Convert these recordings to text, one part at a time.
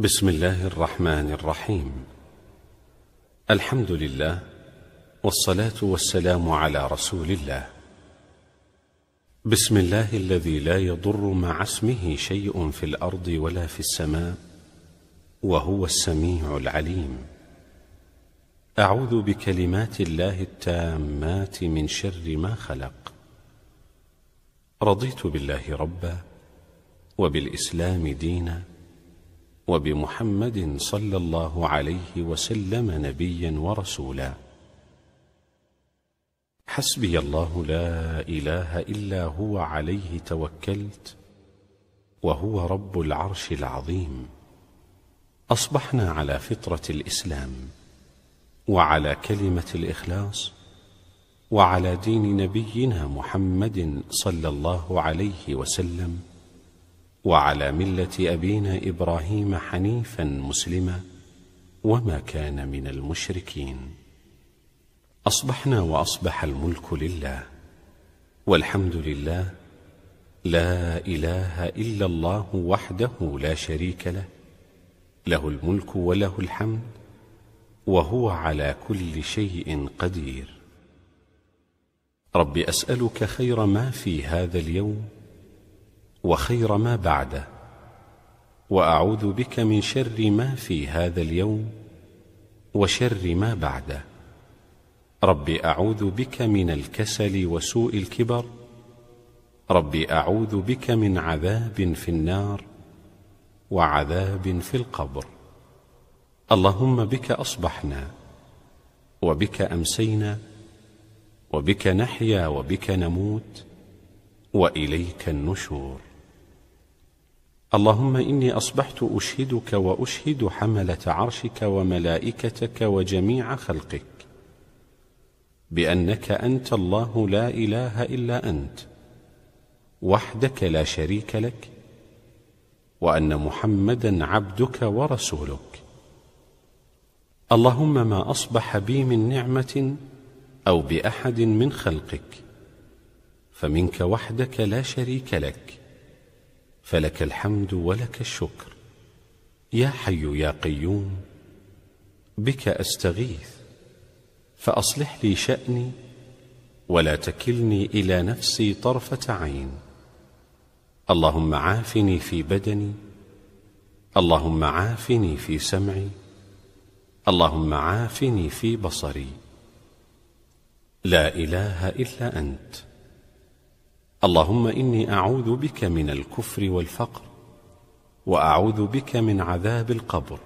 بسم الله الرحمن الرحيم الحمد لله والصلاة والسلام على رسول الله بسم الله الذي لا يضر مع اسمه شيء في الأرض ولا في السماء وهو السميع العليم أعوذ بكلمات الله التامات من شر ما خلق رضيت بالله ربا وبالإسلام ديناً وبمحمد صلى الله عليه وسلم نبيا ورسولا حسبي الله لا إله إلا هو عليه توكلت وهو رب العرش العظيم أصبحنا على فطرة الإسلام وعلى كلمة الإخلاص وعلى دين نبينا محمد صلى الله عليه وسلم وعلى ملة أبينا إبراهيم حنيفا مسلما وما كان من المشركين أصبحنا وأصبح الملك لله والحمد لله لا إله إلا الله وحده لا شريك له له الملك وله الحمد وهو على كل شيء قدير رب أسألك خير ما في هذا اليوم وخير ما بعده وأعوذ بك من شر ما في هذا اليوم وشر ما بعده رب أعوذ بك من الكسل وسوء الكبر رب أعوذ بك من عذاب في النار وعذاب في القبر اللهم بك أصبحنا وبك أمسينا وبك نحيا وبك نموت وإليك النشور اللهم إني أصبحت أشهدك وأشهد حملة عرشك وملائكتك وجميع خلقك بأنك أنت الله لا إله إلا أنت وحدك لا شريك لك وأن محمدا عبدك ورسولك اللهم ما أصبح بي من نعمة أو بأحد من خلقك فمنك وحدك لا شريك لك فلك الحمد ولك الشكر يا حي يا قيوم بك أستغيث فأصلح لي شأني ولا تكلني إلى نفسي طرفة عين اللهم عافني في بدني اللهم عافني في سمعي اللهم عافني في بصري لا إله إلا أنت اللهم إني أعوذ بك من الكفر والفقر وأعوذ بك من عذاب القبر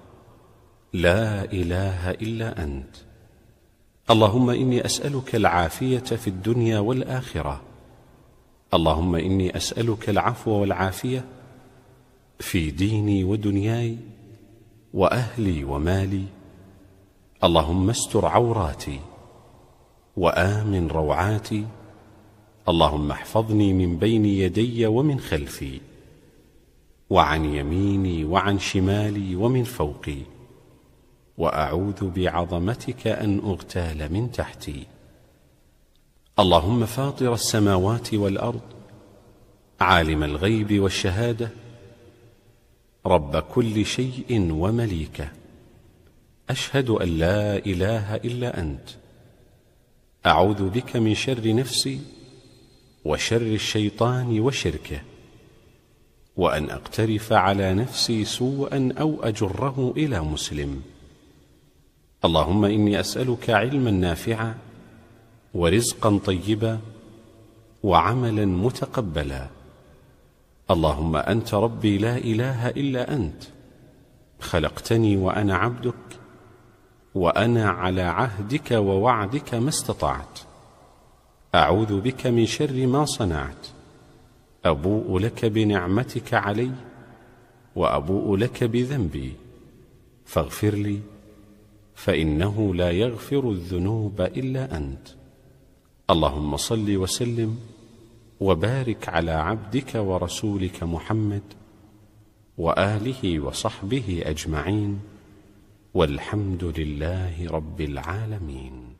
لا إله إلا أنت اللهم إني أسألك العافية في الدنيا والآخرة اللهم إني أسألك العفو والعافية في ديني ودنياي وأهلي ومالي اللهم استر عوراتي وآمن روعاتي اللهم احفظني من بين يدي ومن خلفي وعن يميني وعن شمالي ومن فوقي وأعوذ بعظمتك أن أغتال من تحتي اللهم فاطر السماوات والأرض عالم الغيب والشهادة رب كل شيء ومليكه أشهد أن لا إله إلا أنت أعوذ بك من شر نفسي وشر الشيطان وشركه وأن أقترف على نفسي سوءا أو أجره إلى مسلم اللهم إني أسألك علما نافعا ورزقا طيبا وعملا متقبلا اللهم أنت ربي لا إله إلا أنت خلقتني وأنا عبدك وأنا على عهدك ووعدك ما استطعت أعوذ بك من شر ما صنعت أبوء لك بنعمتك علي وأبوء لك بذنبي فاغفر لي فإنه لا يغفر الذنوب إلا أنت اللهم صل وسلم وبارك على عبدك ورسولك محمد وآله وصحبه أجمعين والحمد لله رب العالمين